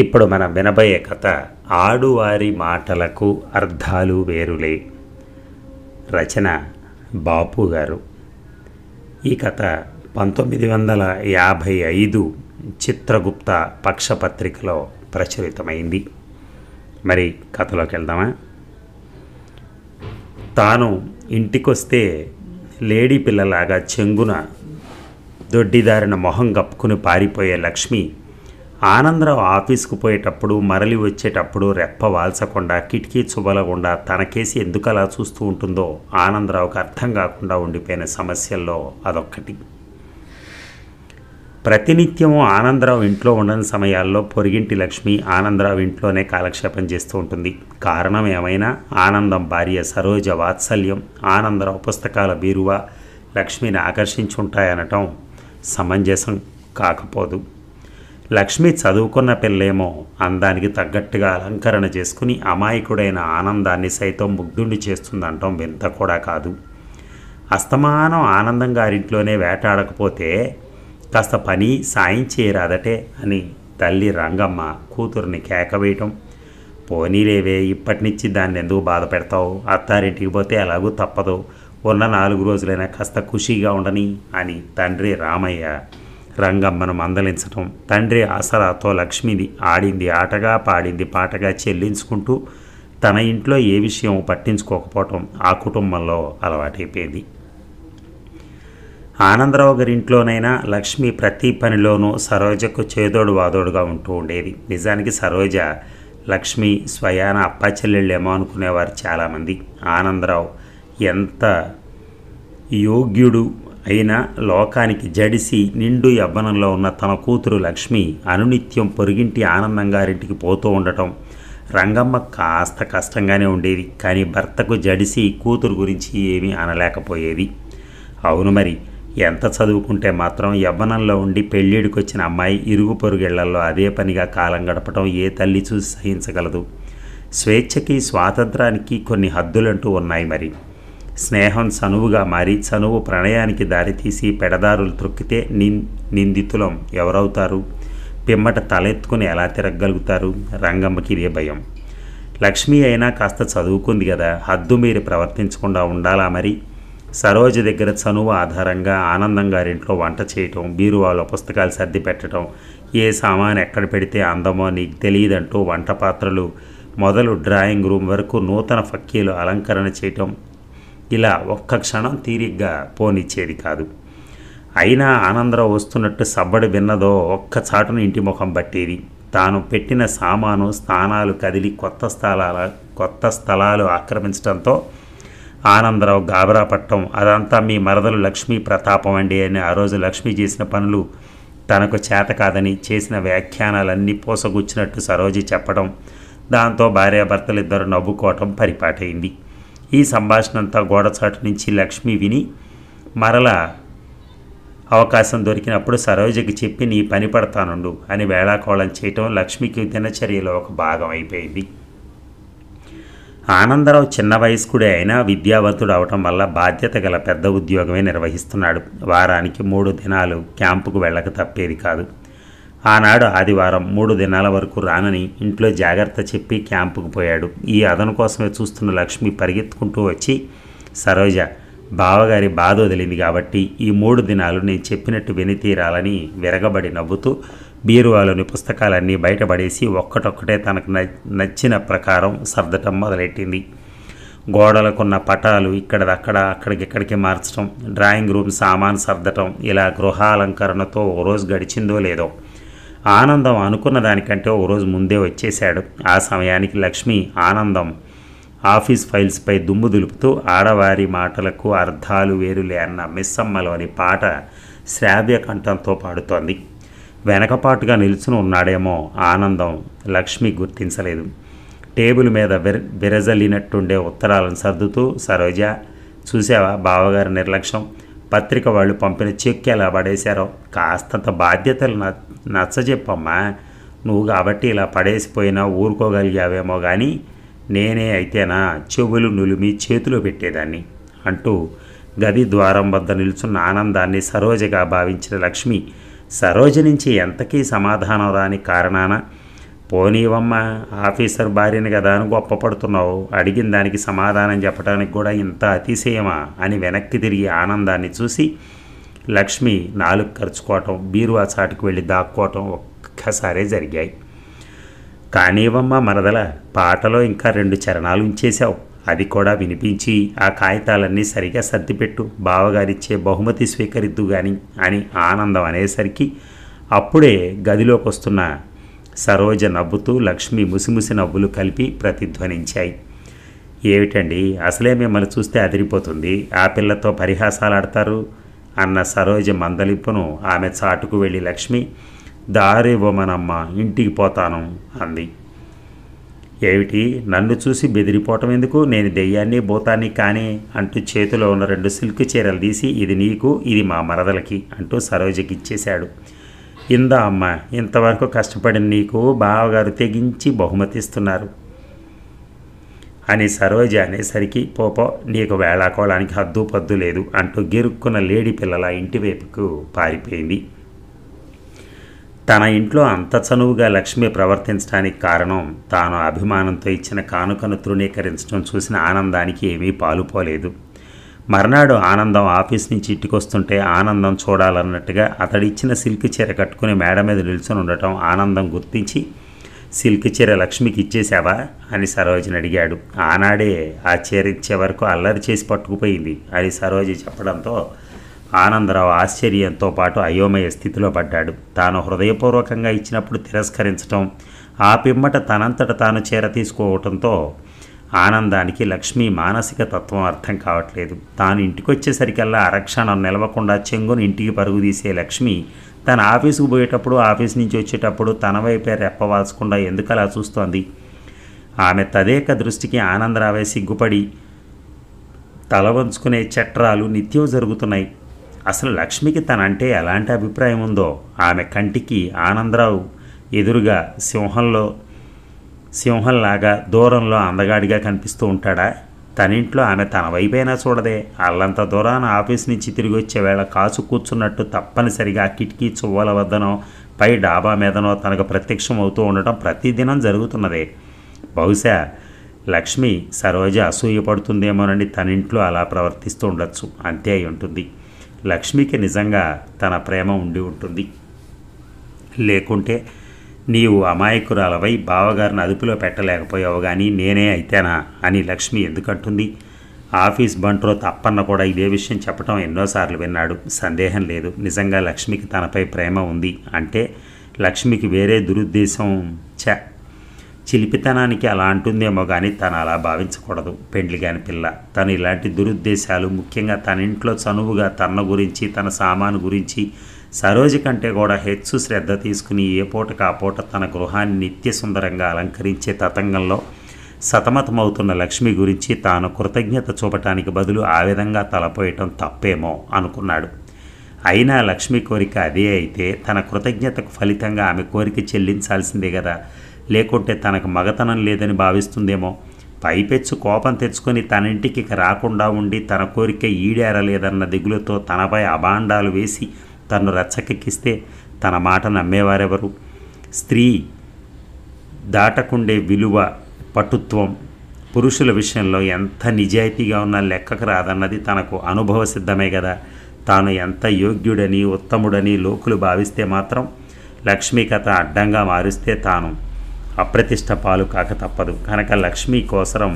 ఇప్పుడు మనం వినబోయే కథ ఆడువారి మాటలకు అర్థాలు వేరులే రచన బాపు గారు ఈ కథ పంతొమ్మిది వందల యాభై ఐదు చిత్రగుప్త పక్షపత్రికలో ప్రచురితమైంది మరి కథలోకి వెళ్దామా తాను ఇంటికొస్తే లేడీ పిల్లలాగా చెంగున దొడ్డిదారిన మొహం కప్పుకుని పారిపోయే లక్ష్మి ఆనందరావు ఆఫీస్కు పోయేటప్పుడు మరలి వచ్చేటప్పుడు రెప్ప వాల్చకుండా కిటికీ చుబలకుండా తనకేసి ఎందుకు అలా చూస్తూ ఉంటుందో ఆనందరావుకు అర్థం కాకుండా ఉండిపోయిన సమస్యల్లో అదొక్కటి ప్రతినిత్యం ఆనందరావు ఇంట్లో ఉండని సమయాల్లో పొరిగింటి లక్ష్మి ఆనందరావు ఇంట్లోనే కాలక్షేపం చేస్తూ ఉంటుంది కారణం ఏమైనా ఆనందం భార్య సరోజ వాత్సల్యం ఆనందరావు పుస్తకాల బీరువా లక్ష్మిని ఆకర్షించుంటాయనటం సమంజసం కాకపోదు లక్ష్మి చదువుకున్న పిల్లేమో అందానికి తగ్గట్టుగా అలంకరణ చేసుకుని అమాయకుడైన ఆనందాన్ని సైతం ముగ్ధుండి చేస్తుందంటాం వింత కూడా కాదు అస్తమానం ఆనందం గారింట్లోనే వేటాడకపోతే కాస్త పని సాయం చేయరాదటే అని తల్లి రంగమ్మ కూతురిని కేకవేయటం పోనీలేవే ఇప్పటి నుంచి దాన్ని ఎందుకు బాధ పెడతావు అత్తారింటికి పోతే ఎలాగూ తప్పదు ఉన్న నాలుగు రోజులైనా కాస్త ఖుషీగా ఉండని అని తండ్రి రామయ్య రంగమ్మను మందలించటం తండ్రి ఆసరాతో లక్ష్మిని ఆడింది ఆటగా పాడింది పాటగా చెల్లించుకుంటూ తన ఇంట్లో ఏ విషయం పట్టించుకోకపోవటం ఆ కుటుంబంలో అలవాటైపోయింది ఆనందరావు గారింట్లోనైనా లక్ష్మి ప్రతి పనిలోనూ సరోజకు చేదోడు వాదోడుగా ఉంటూ ఉండేది నిజానికి సరోజ లక్ష్మి స్వయాన అప్ప చెల్లెళ్ళేమో అనుకునేవారు చాలామంది ఆనందరావు ఎంత యోగ్యుడు అయినా లోకానికి జడిసి నిండు యవ్వనంలో ఉన్న తన కూతురు లక్ష్మి అనునిత్యం పొరుగింటి ఆనందంగారింటికి పోతూ ఉండటం రంగమ్మ కాస్త కష్టంగానే ఉండేది కానీ భర్తకు జడిసి కూతురు గురించి ఏమీ అనలేకపోయేది అవును మరి ఎంత చదువుకుంటే మాత్రం యవ్వనంలో ఉండి పెళ్ళిడికి వచ్చిన అమ్మాయి ఇరుగు పొరుగిళ్లల్లో అదే పనిగా కాలం గడపడం ఏ తల్లి చూసి సహించగలదు స్వేచ్ఛకి స్వాతంత్రానికి కొన్ని హద్దులంటూ ఉన్నాయి మరి స్నేహం చనువుగా మారి చనువు ప్రణయానికి దారితీసి పెడదారులు త్రొక్కితే నిందితులం ఎవరవుతారు పిమ్మట తలెత్తుకుని ఎలా తిరగగలుగుతారు రంగమ్మకి ఇదే భయం లక్ష్మి అయినా కాస్త చదువుకుంది కదా హద్దు మీరు ప్రవర్తించకుండా ఉండాలా మరి సరోజ దగ్గర చనువు ఆధారంగా ఆనందం గారింట్లో వంట చేయటం బీరువాలో పుస్తకాలు సర్ది పెట్టడం ఏ సామాన్ ఎక్కడ పెడితే అందమో నీకు తెలియదంటూ వంట పాత్రలు మొదలు డ్రాయింగ్ రూమ్ వరకు నూతన ఫక్కీలు అలంకరణ చేయటం ఇలా ఒక్క క్షణం తీరిగ్గా పోనిచ్చేది కాదు అయినా ఆనందరావు వస్తున్నట్టు సబ్బడి విన్నదో ఒక్క చాటును ఇంటి ముఖం పట్టేది తాను పెట్టిన సామాను స్థానాలు కదిలి కొత్త స్థలాల కొత్త స్థలాలు ఆక్రమించడంతో ఆనందరావు గాబరా పట్టం అదంతా మీ మరదలు లక్ష్మీ ప్రతాపం అండి అని ఆ రోజు లక్ష్మి చేసిన పనులు తనకు చేత కాదని చేసిన వ్యాఖ్యానాలన్నీ పోసగుచ్చినట్టు సరోజి చెప్పడం దాంతో ఇద్దరు నవ్వుకోవటం పరిపాటైంది ఈ సంభాషణ అంతా గోడచాటు నుంచి లక్ష్మి విని మరల అవకాశం దొరికినప్పుడు సరోజకి చెప్పి నీ పని పడతానుండు అని వేళాకోళం చేయటం లక్ష్మికి దినచర్యలో ఒక భాగం అయిపోయింది ఆనందరావు చిన్న వయస్కుడే అయినా విద్యావంతుడు అవటం వల్ల బాధ్యత గల పెద్ద ఉద్యోగమే నిర్వహిస్తున్నాడు వారానికి మూడు దినాలు క్యాంపుకు వెళ్ళక తప్పేది కాదు ఆనాడు ఆదివారం మూడు దినాల వరకు రానని ఇంట్లో జాగ్రత్త చెప్పి క్యాంపుకు పోయాడు ఈ అదను కోసమే చూస్తున్న లక్ష్మి పరిగెత్తుకుంటూ వచ్చి సరోజ బావగారి బాధ వదిలింది కాబట్టి ఈ మూడు దినాలు నేను చెప్పినట్టు తీరాలని విరగబడి నవ్వుతూ బీరువాలోని పుస్తకాలన్నీ బయటపడేసి ఒక్కటొక్కటే తనకు నచ్చిన ప్రకారం సర్దటం మొదలెట్టింది గోడలకున్న పటాలు ఇక్కడదక్కడ అక్కడికిక్కడికి మార్చడం డ్రాయింగ్ రూమ్ సామాన్ సర్దటం ఇలా గృహాలంకరణతో ఓ రోజు గడిచిందో లేదో ఆనందం అనుకున్న దానికంటే ఓ రోజు ముందే వచ్చేశాడు ఆ సమయానికి లక్ష్మి ఆనందం ఆఫీస్ ఫైల్స్పై దుమ్ము దులుపుతూ ఆడవారి మాటలకు అర్థాలు వేరులే అన్న మిస్సమ్మలోని పాట శ్రావ్య కంఠంతో పాడుతోంది వెనకపాటుగా నిలుచుని ఉన్నాడేమో ఆనందం లక్ష్మి గుర్తించలేదు టేబుల్ మీద విర విరజల్లినట్టుండే ఉత్తరాలను సర్దుతూ సరోజ చూసావా బావగారి నిర్లక్ష్యం పత్రిక వాళ్ళు పంపిన చెక్ ఎలా పడేశారో కాస్తంత బాధ్యతలు నచ్చజెప్పమ్మా నువ్వు కాబట్టి ఇలా పడేసిపోయినా ఊరుకోగలిగావేమో కానీ నేనే అయితేనా చెవులు నులిమి చేతిలో పెట్టేదాన్ని అంటూ గది ద్వారం వద్ద నిలుచున్న ఆనందాన్ని సరోజగా భావించిన లక్ష్మి సరోజ నుంచి ఎంతకీ సమాధానం రాని కారణాన పోనీవమ్మా ఆఫీసర్ భార్యని కదా అని గొప్ప పడుతున్నావు అడిగిన దానికి సమాధానం చెప్పడానికి కూడా ఇంత అతిశయమా అని వెనక్కి తిరిగి ఆనందాన్ని చూసి లక్ష్మి నాలుగు ఖర్చుకోవటం బీరువా చాటుకు వెళ్ళి దాక్కోవటం ఒక్కసారే జరిగాయి కానీవమ్మ మరదల పాటలో ఇంకా రెండు చరణాలు ఉంచేశావు అది కూడా వినిపించి ఆ కాగితాలన్నీ సరిగా సర్దిపెట్టు బావగారిచ్చే బహుమతి స్వీకరిద్దు గాని అని ఆనందం అనేసరికి అప్పుడే గదిలోకి వస్తున్న సరోజ నవ్వుతూ లక్ష్మి ముసిముసి నవ్వులు కలిపి ప్రతిధ్వనించాయి ఏమిటండి అసలే మిమ్మల్ని చూస్తే అదిరిపోతుంది ఆ పిల్లతో పరిహాసాలాడతారు అన్న సరోజ మందలింపును ఆమె చాటుకు వెళ్ళి లక్ష్మి దారి దారివ్వమనమ్మ ఇంటికి పోతాను అంది ఏమిటి నన్ను చూసి బెదిరిపోవటం ఎందుకు నేను దెయ్యాన్ని భూతాన్ని కానీ అంటూ చేతిలో ఉన్న రెండు సిల్క్ చీరలు తీసి ఇది నీకు ఇది మా మరదలకి అంటూ సరోజకి ఇచ్చేశాడు ఇందా అమ్మ ఇంతవరకు కష్టపడిన నీకు బావగారు తెగించి బహుమతిస్తున్నారు అని సరోజ అనేసరికి పోపో నీకు వేళాకోళానికి హద్దు పద్దు లేదు అంటూ గిరుక్కున్న లేడీ పిల్లల ఇంటివైపుకు పారిపోయింది తన ఇంట్లో అంత చనువుగా లక్ష్మి ప్రవర్తించడానికి కారణం తాను అభిమానంతో ఇచ్చిన కానుకను తృణీకరించడం చూసిన ఆనందానికి ఏమీ పాలుపోలేదు మర్నాడు ఆనందం ఆఫీస్ నుంచి ఇంటికొస్తుంటే ఆనందం చూడాలన్నట్టుగా అతడిచ్చిన సిల్క్ చీర కట్టుకుని మేడ మీద నిల్చొని ఉండటం ఆనందం గుర్తించి సిల్క్ చీర లక్ష్మికి ఇచ్చేశావా అని సరోజని అడిగాడు ఆనాడే ఆ చీర ఇచ్చే వరకు అల్లరి చేసి పట్టుకుపోయింది అని సరోజ చెప్పడంతో ఆనందరావు ఆశ్చర్యంతో పాటు అయోమయ స్థితిలో పడ్డాడు తాను హృదయపూర్వకంగా ఇచ్చినప్పుడు తిరస్కరించటం ఆ పిమ్మట తనంతట తాను చీర తీసుకోవటంతో ఆనందానికి లక్ష్మి మానసిక తత్వం అర్థం కావట్లేదు తాను ఇంటికొచ్చేసరికల్లా అరక్షణం నిలవకుండా చెంగును ఇంటికి పరుగుదీసే లక్ష్మి తన ఆఫీసుకు పోయేటప్పుడు ఆఫీస్ నుంచి వచ్చేటప్పుడు తన వైపే రెప్పవాల్చకుండా ఎందుకలా చూస్తోంది ఆమె తదేక దృష్టికి ఆనందరావే సిగ్గుపడి తల వంచుకునే చట్రాలు నిత్యం జరుగుతున్నాయి అసలు లక్ష్మికి తనంటే ఎలాంటి అభిప్రాయం ఉందో ఆమె కంటికి ఆనందరావు ఎదురుగా సింహంలో సింహంలాగా దూరంలో అందగాడిగా కనిపిస్తూ ఉంటాడా తనింట్లో ఆమె తన వైపైనా చూడదే అల్లంత దూరాన ఆఫీస్ నుంచి తిరిగి వచ్చేవేళ కాసు కూర్చున్నట్టు తప్పనిసరిగా కిటికీ చువ్వల వద్దనో పై డాబా మీదనో తనకు ప్రత్యక్షం అవుతూ ఉండటం ప్రతిదినం జరుగుతున్నదే బహుశా లక్ష్మి సరోజ అసూయపడుతుందేమోనని తనింట్లో అలా ప్రవర్తిస్తూ ఉండొచ్చు అంతే అయి ఉంటుంది లక్ష్మికి నిజంగా తన ప్రేమ ఉండి ఉంటుంది లేకుంటే నీవు అమాయకురాలవై బావగారిని అదుపులో పెట్టలేకపోయావు కానీ నేనే అయితేనా అని లక్ష్మి ఎందుకంటుంది ఆఫీస్ బంట్రో తప్పన్న కూడా ఇదే విషయం చెప్పటం ఎన్నోసార్లు విన్నాడు సందేహం లేదు నిజంగా లక్ష్మికి తనపై ప్రేమ ఉంది అంటే లక్ష్మికి వేరే దురుద్దేశం చ చిలిపితనానికి అలా అంటుందేమో కానీ తను అలా భావించకూడదు పెండ్లి కాని పిల్ల తను ఇలాంటి దురుద్దేశాలు ముఖ్యంగా తన ఇంట్లో చనువుగా తన గురించి తన సామాను గురించి సరోజ కంటే కూడా హెచ్చు శ్రద్ధ తీసుకుని ఏ పూటకు ఆ పూట తన గృహాన్ని నిత్య సుందరంగా అలంకరించే తతంగంలో సతమతమవుతున్న లక్ష్మి గురించి తాను కృతజ్ఞత చూపటానికి బదులు ఆ విధంగా తలపోయటం తప్పేమో అనుకున్నాడు అయినా లక్ష్మి కోరిక అదే అయితే తన కృతజ్ఞతకు ఫలితంగా ఆమె కోరిక చెల్లించాల్సిందే కదా లేకుంటే తనకు మగతనం లేదని భావిస్తుందేమో పైపెచ్చు కోపం తెచ్చుకొని తన ఇంటికి రాకుండా ఉండి తన కోరిక ఈడేరలేదన్న దిగులతో తనపై అభాండాలు వేసి తను రచ్చకెక్కిస్తే తన మాట నమ్మేవారెవరు స్త్రీ దాటకుండే విలువ పటుత్వం పురుషుల విషయంలో ఎంత నిజాయితీగా ఉన్నా లెక్కకు రాదన్నది తనకు అనుభవ సిద్ధమే కదా తాను ఎంత యోగ్యుడని ఉత్తముడని లోకులు భావిస్తే మాత్రం లక్ష్మీ కథ అడ్డంగా మారిస్తే తాను అప్రతిష్ట పాలు కాక తప్పదు కనుక లక్ష్మీ కోసరం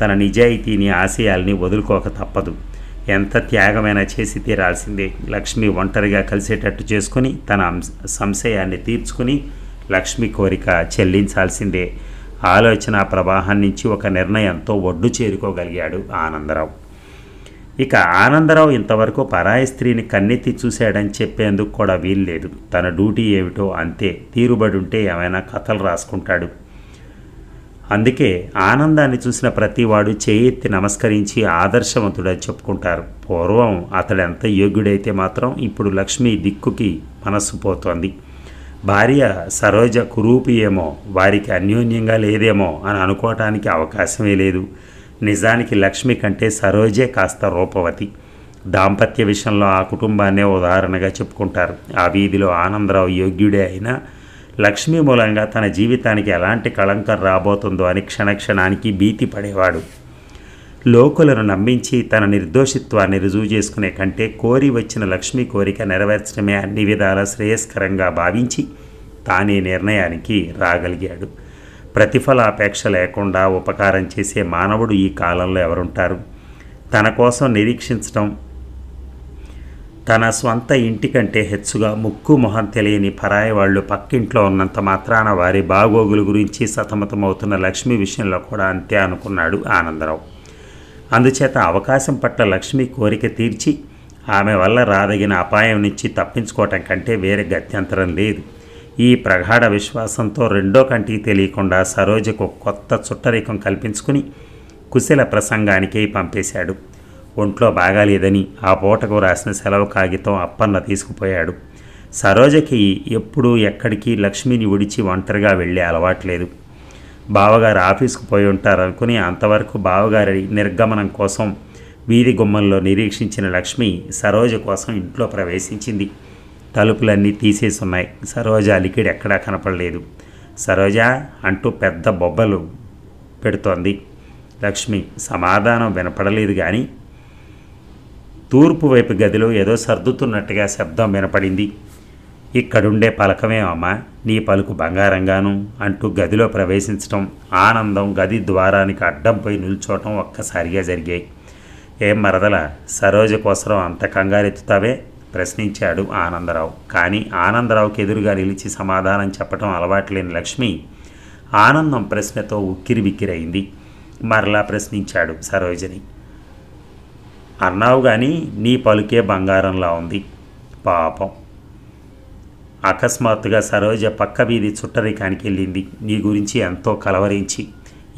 తన నిజాయితీని ఆశయాల్ని వదులుకోక తప్పదు ఎంత త్యాగమైనా చేసి తీరాల్సిందే లక్ష్మి ఒంటరిగా కలిసేటట్టు చేసుకుని తన సంశయాన్ని తీర్చుకుని లక్ష్మి కోరిక చెల్లించాల్సిందే ఆలోచన ప్రవాహం నుంచి ఒక నిర్ణయంతో ఒడ్డు చేరుకోగలిగాడు ఆనందరావు ఇక ఆనందరావు ఇంతవరకు పరాయి స్త్రీని కన్నెత్తి చూశాడని చెప్పేందుకు కూడా వీల్లేదు తన డ్యూటీ ఏమిటో అంతే తీరుబడి ఉంటే ఏమైనా కథలు రాసుకుంటాడు అందుకే ఆనందాన్ని చూసిన ప్రతివాడు చేయెత్తి నమస్కరించి ఆదర్శవంతుడని చెప్పుకుంటారు పూర్వం అతడు ఎంత యోగ్యుడైతే మాత్రం ఇప్పుడు లక్ష్మి దిక్కుకి మనస్సు పోతోంది భార్య సరోజ కురూపి ఏమో వారికి అన్యోన్యంగా లేదేమో అని అనుకోవటానికి అవకాశమే లేదు నిజానికి లక్ష్మి కంటే సరోజే కాస్త రూపవతి దాంపత్య విషయంలో ఆ కుటుంబాన్నే ఉదాహరణగా చెప్పుకుంటారు ఆ వీధిలో ఆనందరావు యోగ్యుడే అయినా లక్ష్మీ మూలంగా తన జీవితానికి ఎలాంటి కళంకం రాబోతుందో అని క్షణక్షణానికి భీతి పడేవాడు లోకులను నమ్మించి తన నిర్దోషిత్వాన్ని రుజువు చేసుకునే కంటే కోరి వచ్చిన లక్ష్మి కోరిక నెరవేర్చడమే అన్ని విధాల శ్రేయస్కరంగా భావించి తానే నిర్ణయానికి రాగలిగాడు ప్రతిఫలాపేక్ష లేకుండా ఉపకారం చేసే మానవుడు ఈ కాలంలో ఎవరుంటారు తన కోసం నిరీక్షించడం తన స్వంత ఇంటికంటే హెచ్చుగా ముక్కు మొహం తెలియని పరాయి వాళ్ళు పక్కింట్లో ఉన్నంత మాత్రాన వారి బాగోగుల గురించి సతమతమవుతున్న లక్ష్మి విషయంలో కూడా అంతే అనుకున్నాడు ఆనందరావు అందుచేత అవకాశం పట్ల లక్ష్మి కోరిక తీర్చి ఆమె వల్ల రాదగిన అపాయం నుంచి తప్పించుకోవటం కంటే వేరే గత్యంతరం లేదు ఈ ప్రగాఢ విశ్వాసంతో రెండో కంటికి తెలియకుండా సరోజకు కొత్త చుట్టరికం కల్పించుకుని కుశల ప్రసంగానికి పంపేశాడు ఒంట్లో బాగాలేదని ఆ పూటకు రాసిన సెలవు కాగితం అప్పన్న తీసుకుపోయాడు సరోజకి ఎప్పుడు ఎక్కడికి లక్ష్మిని విడిచి ఒంటరిగా వెళ్ళే అలవాట్లేదు బావగారు ఆఫీస్కు పోయి ఉంటారనుకుని అంతవరకు బావగారి నిర్గమనం కోసం వీధి గుమ్మంలో నిరీక్షించిన లక్ష్మి సరోజ కోసం ఇంట్లో ప్రవేశించింది తలుపులన్నీ తీసేసున్నాయి సరోజ లిక్విడ్ ఎక్కడా కనపడలేదు సరోజ అంటూ పెద్ద బొబ్బలు పెడుతోంది లక్ష్మి సమాధానం వినపడలేదు కానీ తూర్పు వైపు గదిలో ఏదో సర్దుతున్నట్టుగా శబ్దం వినపడింది ఇక్కడుండే పలకమే అమ్మ నీ పలుకు బంగారంగాను అంటూ గదిలో ప్రవేశించటం ఆనందం గది ద్వారానికి అడ్డంపై నిల్చోవటం ఒక్కసారిగా జరిగాయి ఏం మరదల సరోజ కోసరం అంత కంగారెత్తుతావే ప్రశ్నించాడు ఆనందరావు కానీ ఆనందరావుకి ఎదురుగా నిలిచి సమాధానం చెప్పటం అలవాట్లేని లక్ష్మి ఆనందం ప్రశ్నతో ఉక్కిరి బిక్కిరైంది మరలా ప్రశ్నించాడు సరోజని అన్నావు కానీ నీ పలుకే బంగారంలా ఉంది పాపం అకస్మాత్తుగా సరోజ పక్క వీధి చుట్టరికానికి వెళ్ళింది నీ గురించి ఎంతో కలవరించి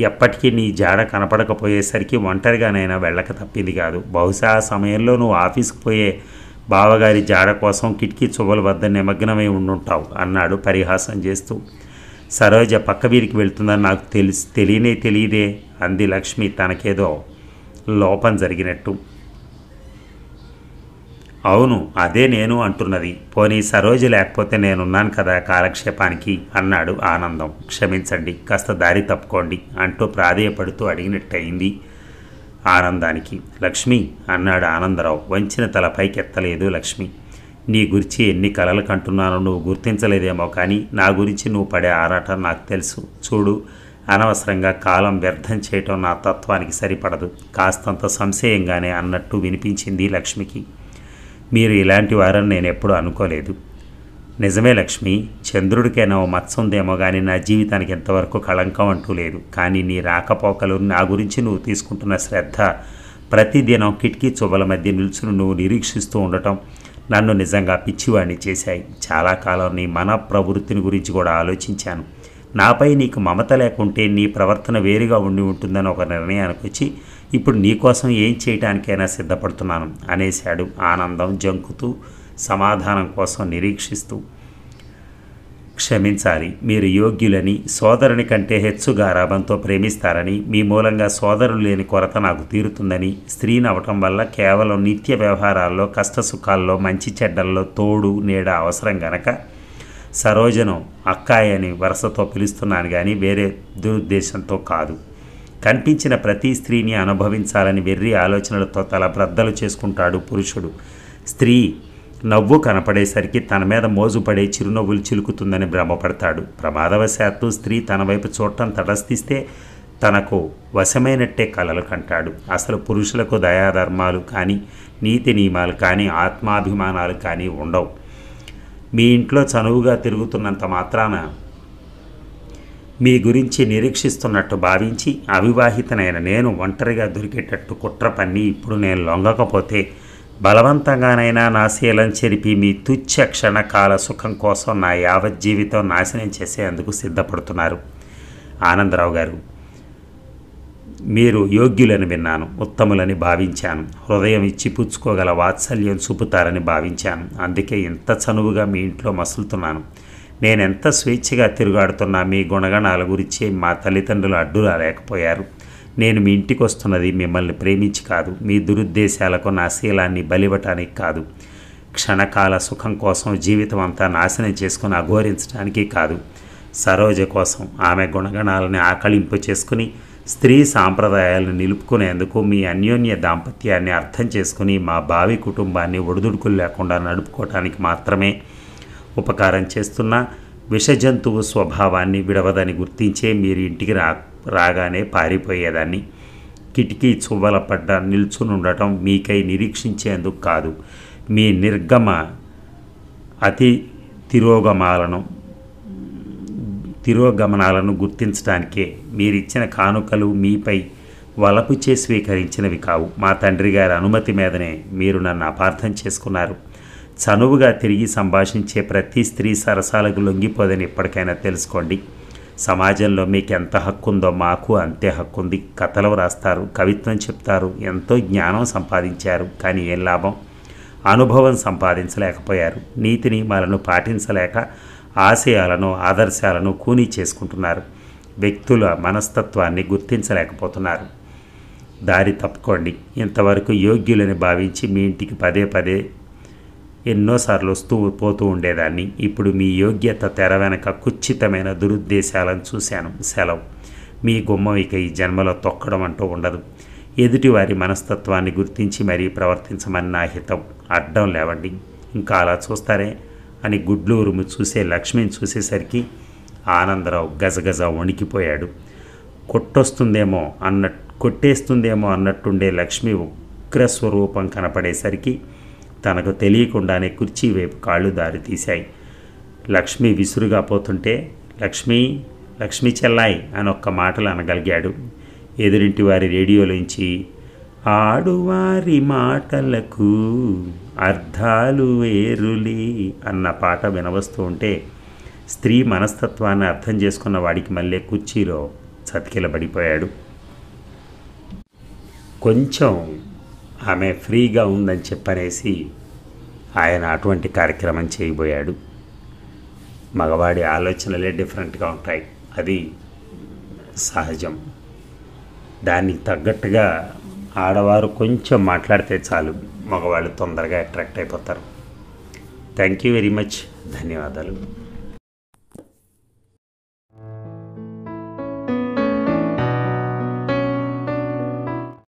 ఎప్పటికీ నీ జాడ కనపడకపోయేసరికి ఒంటరిగానైనా వెళ్ళక తప్పింది కాదు బహుశా ఆ సమయంలో నువ్వు ఆఫీస్కి పోయే బావగారి జాడ కోసం కిటికీ చువ్వల వద్ద నిమగ్నమై ఉండుంటావు అన్నాడు పరిహాసం చేస్తూ సరోజ పక్క వీధికి వెళ్తుందని నాకు తెలిసి తెలియనే తెలియదే అంది లక్ష్మి తనకేదో లోపం జరిగినట్టు అవును అదే నేను అంటున్నది పోనీ సరోజు లేకపోతే నేనున్నాను కదా కాలక్షేపానికి అన్నాడు ఆనందం క్షమించండి కాస్త దారి తప్పుకోండి అంటూ ప్రాధేయపడుతూ అడిగినట్టయింది ఆనందానికి లక్ష్మి అన్నాడు ఆనందరావు వంచిన తల పైకెత్తలేదు లక్ష్మి నీ గురించి ఎన్ని కలలు కంటున్నానో నువ్వు గుర్తించలేదేమో కానీ నా గురించి నువ్వు పడే ఆరాటం నాకు తెలుసు చూడు అనవసరంగా కాలం వ్యర్థం చేయటం నా తత్వానికి సరిపడదు కాస్తంత సంశయంగానే అన్నట్టు వినిపించింది లక్ష్మికి మీరు ఇలాంటి వారని నేను ఎప్పుడూ అనుకోలేదు నిజమే లక్ష్మి చంద్రుడికైనా ఓ మత్స ఉందేమో కానీ నా జీవితానికి ఎంతవరకు కళంకం అంటూ లేదు కానీ నీ రాకపోకలు నా గురించి నువ్వు తీసుకుంటున్న శ్రద్ధ ప్రతిదినం కిటికీ చువ్వల మధ్య నిల్చుని నువ్వు నిరీక్షిస్తూ ఉండటం నన్ను నిజంగా పిచ్చివాణ్ణి చేశాయి చాలా కాలం నీ మన ప్రవృత్తిని గురించి కూడా ఆలోచించాను నాపై నీకు మమత లేకుంటే నీ ప్రవర్తన వేరుగా ఉండి ఉంటుందని ఒక నిర్ణయానికి వచ్చి ఇప్పుడు నీకోసం ఏం చేయటానికైనా సిద్ధపడుతున్నాను అనేశాడు ఆనందం జంకుతూ సమాధానం కోసం నిరీక్షిస్తూ క్షమించాలి మీరు యోగ్యులని సోదరుని కంటే హెచ్చుగా రాబంతో ప్రేమిస్తారని మీ మూలంగా సోదరులు లేని కొరత నాకు తీరుతుందని స్త్రీని నవ్వటం వల్ల కేవలం నిత్య వ్యవహారాల్లో కష్టసుఖాల్లో మంచి చెడ్డల్లో తోడు నీడ అవసరం గనక సరోజను అక్కాయని వరసతో పిలుస్తున్నాను కానీ వేరే దురుద్దేశంతో కాదు కనిపించిన ప్రతి స్త్రీని అనుభవించాలని వెర్రి ఆలోచనలతో తల బ్రద్దలు చేసుకుంటాడు పురుషుడు స్త్రీ నవ్వు కనపడేసరికి తన మీద మోజుపడే చిరునవ్వులు చిలుకుతుందని భ్రమపడతాడు ప్రమాదవశాత్తు స్త్రీ తన వైపు చూడటం తటస్థిస్తే తనకు వశమైనట్టే కలలు కంటాడు అసలు పురుషులకు దయాధర్మాలు కానీ నీతి నియమాలు కానీ ఆత్మాభిమానాలు కానీ ఉండవు మీ ఇంట్లో చనువుగా తిరుగుతున్నంత మాత్రాన మీ గురించి నిరీక్షిస్తున్నట్టు భావించి అవివాహితనైన నేను ఒంటరిగా దొరికేటట్టు కుట్ర పన్ని ఇప్పుడు నేను లొంగకపోతే బలవంతంగానైనా నా శీలం చెరిపి మీ తుచ్చ క్షణకాల సుఖం కోసం నా యావజ్జీవితం నాశనం చేసేందుకు సిద్ధపడుతున్నారు ఆనందరావు గారు మీరు యోగ్యులని విన్నాను ఉత్తములని భావించాను హృదయం ఇచ్చి పుచ్చుకోగల వాత్సల్యం చూపుతారని భావించాను అందుకే ఇంత చనువుగా మీ ఇంట్లో మసులుతున్నాను నేనెంత స్వేచ్ఛగా తిరుగాడుతున్నా మీ గుణగణాల గురించి మా తల్లిదండ్రులు అడ్డు రాలేకపోయారు నేను మీ ఇంటికి వస్తున్నది మిమ్మల్ని ప్రేమించి కాదు మీ దురుద్దేశాలకు నా శీలాన్ని బలివ్వటానికి కాదు క్షణకాల సుఖం కోసం జీవితం అంతా నాశనం చేసుకుని అఘోరించడానికి కాదు సరోజ కోసం ఆమె గుణగణాలని ఆకళింపు చేసుకుని స్త్రీ సాంప్రదాయాలను నిలుపుకునేందుకు మీ అన్యోన్య దాంపత్యాన్ని అర్థం చేసుకుని మా భావి కుటుంబాన్ని ఒడిదుడుకులు లేకుండా నడుపుకోవటానికి మాత్రమే ఉపకారం చేస్తున్నా విషజంతువు స్వభావాన్ని విడవదని గుర్తించే మీరు ఇంటికి రా రాగానే పారిపోయేదాన్ని కిటికీ చువ్వల పడ్డ నిల్చునుండటం మీకై నిరీక్షించేందుకు కాదు మీ నిర్గమ అతి తిరోగమాలను తిరోగమనాలను గుర్తించడానికే మీరిచ్చిన కానుకలు మీపై వలపుచే స్వీకరించినవి కావు మా తండ్రి గారి అనుమతి మీదనే మీరు నన్ను అపార్థం చేసుకున్నారు చనువుగా తిరిగి సంభాషించే ప్రతి స్త్రీ సరసాలకు లొంగిపోదని ఎప్పటికైనా తెలుసుకోండి సమాజంలో మీకు ఎంత హక్కు ఉందో మాకు అంతే హక్కు ఉంది కథలు రాస్తారు కవిత్వం చెప్తారు ఎంతో జ్ఞానం సంపాదించారు కానీ ఏం లాభం అనుభవం సంపాదించలేకపోయారు నీతి నియమాలను పాటించలేక ఆశయాలను ఆదర్శాలను కూనీ చేసుకుంటున్నారు వ్యక్తుల మనస్తత్వాన్ని గుర్తించలేకపోతున్నారు దారి తప్పుకోండి ఇంతవరకు యోగ్యులని భావించి మీ ఇంటికి పదే పదే ఎన్నోసార్లు వస్తూ పోతూ ఉండేదాన్ని ఇప్పుడు మీ యోగ్యత తెర వెనక కుచ్చితమైన దురుద్దేశాలను చూశాను సెలవు మీ గుమ్మం ఇక ఈ జన్మలో తొక్కడం అంటూ ఉండదు ఎదుటివారి మనస్తత్వాన్ని గుర్తించి మరీ ప్రవర్తించమని నా హితం అడ్డం లేవండి ఇంకా అలా చూస్తారే అని గుడ్లు ఉరుము చూసే లక్ష్మిని చూసేసరికి ఆనందరావు గజగజ వణికిపోయాడు కొట్టొస్తుందేమో అన్న కొట్టేస్తుందేమో అన్నట్టుండే లక్ష్మి ఉగ్రస్వరూపం కనపడేసరికి తనకు తెలియకుండానే కుర్చీ వైపు కాళ్ళు దారి తీశాయి లక్ష్మి విసురుగా పోతుంటే లక్ష్మి లక్ష్మి చెల్లాయి అని ఒక్క మాటలు అనగలిగాడు ఎదురింటి వారి రేడియోలోంచి ఆడువారి మాటలకు అర్థాలు వేరులే అన్న పాట వినవస్తూ ఉంటే స్త్రీ మనస్తత్వాన్ని అర్థం చేసుకున్న వాడికి మళ్ళీ కుర్చీలో చతికిలబడిపోయాడు కొంచెం ఆమె ఫ్రీగా ఉందని చెప్పనేసి ఆయన అటువంటి కార్యక్రమం చేయబోయాడు మగవాడి ఆలోచనలే డిఫరెంట్గా ఉంటాయి అది సహజం దానికి తగ్గట్టుగా ఆడవారు కొంచెం మాట్లాడితే చాలు మగవాళ్ళు తొందరగా అట్రాక్ట్ అయిపోతారు థ్యాంక్ యూ వెరీ మచ్ ధన్యవాదాలు